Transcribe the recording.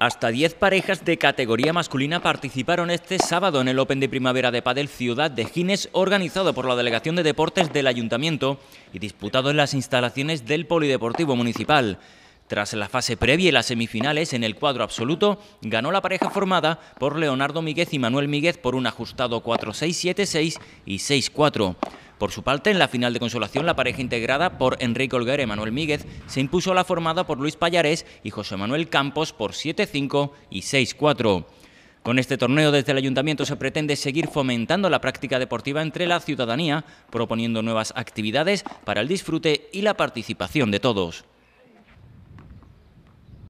Hasta 10 parejas de categoría masculina participaron este sábado en el Open de Primavera de Padel Ciudad de Gines, organizado por la Delegación de Deportes del Ayuntamiento y disputado en las instalaciones del Polideportivo Municipal. Tras la fase previa y las semifinales, en el cuadro absoluto, ganó la pareja formada por Leonardo Míguez y Manuel Míguez por un ajustado 4-6, 7-6 y 6-4. Por su parte, en la final de consolación, la pareja integrada por Enrique Olguera y e Manuel Míguez se impuso a la formada por Luis Pallarés y José Manuel Campos por 7-5 y 6-4. Con este torneo desde el ayuntamiento se pretende seguir fomentando la práctica deportiva entre la ciudadanía, proponiendo nuevas actividades para el disfrute y la participación de todos.